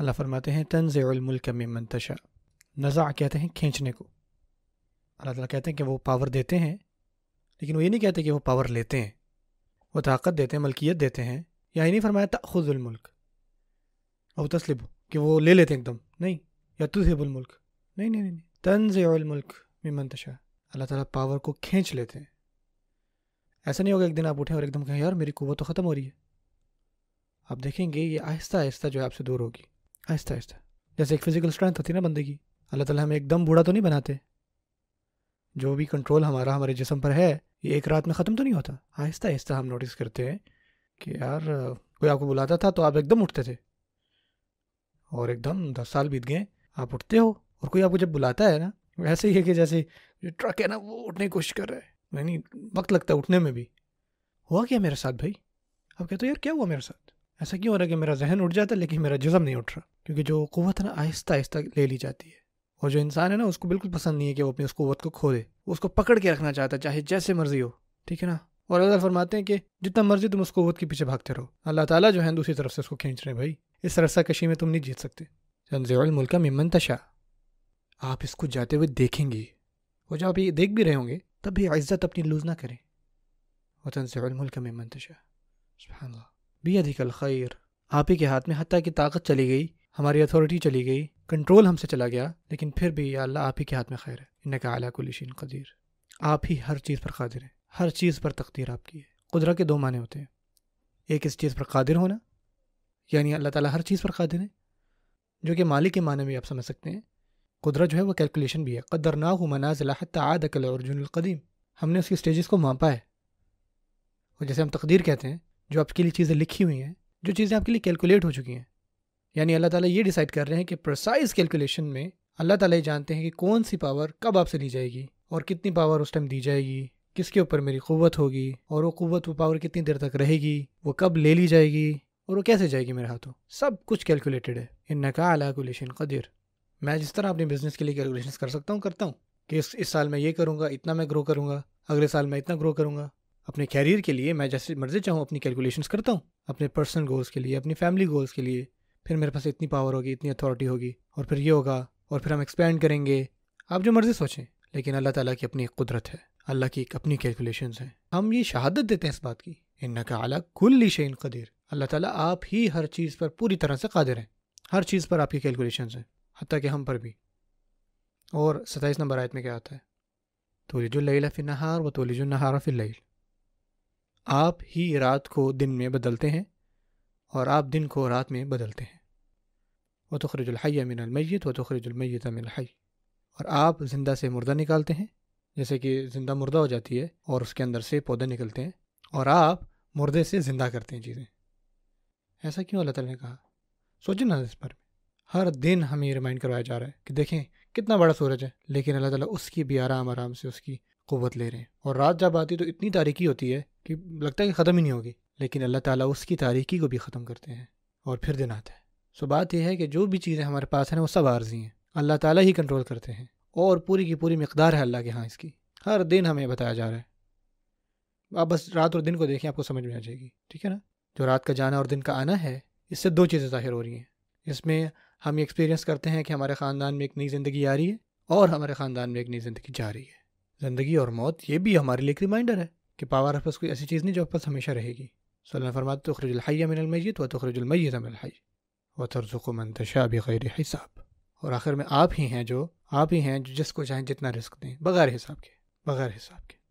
अल्लाह फरमाते हैं तनज़ुल्मल्क में मंतशा नज़ा कहते हैं खींचने को अल्लाह ताला कहते हैं कि वो पावर देते हैं लेकिन वो ये नहीं कहते कि वो पावर लेते हैं वो ताकत देते हैं मलकियत देते हैं या ही नहीं फरमाया तखुलमल्क और तस्लिब कि वो ले लेते हैं एकदम नहीं या तुजहिबुलमल्क नहीं नहीं नहीं तनज़ुल्मल्क में मंतशा अल्लाह ताला पावर को खींच लेते हैं ऐसा नहीं होगा एक दिन आप उठें और एकदम कहें यार मेरी कुवत तो ख़त्म हो रही है आप देखेंगे ये आहिस्ता आहिस्ता जो है आपसे दूर होगी आहिस्ता आहिस्ता जैसे एक फिज़िकल स्ट्रेंथ होती है ना बंदे की अल्लाह ताला हमें एकदम बूढ़ा तो नहीं बनाते जो भी कंट्रोल हमारा हमारे जिसम पर है ये एक रात में ख़त्म तो नहीं होता आहिस्ता आहिस्ता हम नोटिस करते हैं कि यार कोई आपको बुलाता था तो आप एकदम उठते थे और एकदम दस साल बीत गए आप उठते हो और कोई आपको जब बुलाता है ना वैसे ही है कि जैसे जो ट्रक है ना वो उठने की कोशिश कर रहा है नहीं वक्त लगता है उठने में भी हुआ क्या मेरे साथ भाई आप कहते हो यार क्या हुआ मेरे साथ ऐसा क्यों हो रहा है कि मेरा जहन उठ जाता है लेकिन मेरा जिसम नहीं उठ रहा क्योंकि जो क़वत है ना आहिस्ता आहिस्ता ले ली जाती है और जो इंसान है ना उसको बिल्कुल पसंद नहीं है कि वो अपनी उस कुत को खो दे उसको पकड़ के रखना चाहता है चाहे जैसे मर्जी हो ठीक है ना और अल्लाह फरमाते हैं कि जितना मर्जी तुम उस क़वत के पीछे भागते रहो अल्लाह ताला जो है दूसरी तरफ से उसको खींच रहे हैं भाई इस रस्सा कशी में तुम नहीं जीत सकते मुल्क मिमन तशा आप इसको जाते हुए देखेंगे और जब आप ये देख भी रहे होंगे तब भी इज़्ज़त अपनी लूज ना करें वो से मुल्क में मंतशा भी अधिकल खैर आप ही के हाथ में हती की ताकत चली गई हमारी अथॉरिटी चली गई कंट्रोल हमसे चला गया लेकिन फिर भी अल्लाह आप ही के हाथ में खैर है इनका अला कुलशीन कदीर आप ही हर चीज़ पर कादिर हैं हर चीज़ पर तकदीर आपकी है कुदरा के दो माने होते हैं एक इस चीज़ पर कादिर होना यानी अल्लाह ताला हर चीज़ पर कादिर है जो कि मालिक के माने भी आप समझ सकते हैं कुदरत जो है वो कैलकुलेशन भी है कदर ना हो मनाजिला आद और जुनकदीम हमने उसकी स्टेजेस को मापा है और जैसे हम तकदीर कहते हैं जो आपके लिए चीज़ें लिखी हुई हैं जो चीज़ें आपके लिए कैलकुलेट हो चुकी हैं यानी अल्लाह ताला ये डिसाइड कर रहे हैं कि प्रोसाइज कैलकुलेशन में अल्लाह ताला ये जानते हैं कि कौन सी पावर कब आपसे ली जाएगी और कितनी पावर उस टाइम दी जाएगी किसके ऊपर मेरी क़वत होगी और वो क़वत वो पावर कितनी देर तक रहेगी वो कब ले ली जाएगी और वो कैसे जाएगी मेरे हाथों सब कुछ कैलकुलेटेड है इन नका अलाकुलेशन कदीर मैं जिस तरह अपने बिज़नेस के लिए कैलकुलेशन कर सकता हूँ करता हूँ कि इस, इस साल मैं ये करूँगा इतना मैं ग्रो करूँगा अगले साल मैं इतना ग्रो करूँगा अपने कैरियर के लिए मैं जैसे मर्जी चाहूँ अपनी कैलकुलेशंस करता हूँ अपने पर्सनल गोल्स के लिए अपनी फैमिली गोल्स के लिए फिर मेरे पास इतनी पावर होगी इतनी अथॉरिटी होगी और फिर ये होगा और फिर हम एक्सपेंड करेंगे आप जो मर्ज़ी सोचें लेकिन अल्लाह ताला की अपनी एक कुदरत है अल्लाह की एक अपनी कैलकुलेशन है हम ये शहादत देते हैं इस बात की इन का अला कुल्ली शेन कदीर अल्लाह ताला आप ही हर चीज़ पर पूरी तरह से कादिर हैं हर चीज़ पर आपकी कैलकुलेशन हैं हती कि हम पर भी और सत्ताईस नंबर आयत में क्या आता है तो जो लैला फिन नहार व तो नहार नहारा फिल लैल आप ही रात को दिन में बदलते हैं और आप दिन को रात में बदलते हैं व तखरजुलहैया मिनलमैत व तखरजुलमैत मिनहई और आप ज़िंदा से मुर्दा निकालते हैं जैसे कि ज़िंदा मुर्दा हो जाती है और उसके अंदर से पौधे निकलते हैं और आप मुर्दे से ज़िंदा करते हैं चीज़ें ऐसा क्यों अल्लाह तला ने कहा सोचे ना इस पर हर दिन हमें रिमाइंड करवाया जा रहा है कि देखें कितना बड़ा सूरज है लेकिन अल्लाह ताला उसकी भी आराम आराम से उसकी क़वत ले रहे हैं और रात जब आती तो इतनी तारीख़ी होती है कि लगता है कि ख़त्म ही नहीं होगी लेकिन अल्लाह ताला उसकी तारीख़ी को भी ख़त्म करते हैं और फिर दिन आता है सो बात यह है कि जो भी चीज़ें हमारे पास हैं वो सब आर्जी हैं अल्लाह ताला ही कंट्रोल करते हैं और पूरी की पूरी मकदार है अल्लाह के यहाँ इसकी हर दिन हमें बताया जा रहा है आप बस रात और दिन को देखें आपको समझ में आ जाएगी ठीक है ना जो रात का जाना और दिन का आना है इससे दो चीज़ें ज़ाहिर हो रही हैं इसमें हम एक्सपीरियंस करते हैं कि हमारे ख़ानदान में एक नई ज़िंदगी आ रही है और हमारे ख़ानदान में एक नई ज़िंदगी जा रही है ज़िंदगी और मौत ये भी हमारे लिए एक रिमाइंडर है कि पावर ऑफ पास कोई ऐसी चीज़ नहीं जो हमारे पास हमेशा रहेगी सोलह फरमा तो मिनल मैत व तो खरजलमैत मिनलहै व तर्जुक भी गैर हिसाब और आखिर में आप ही हैं जो आप ही हैं जो जिसको चाहें जितना रिस्क दें बग़ैर हिसाब के बग़ैर हिसाब के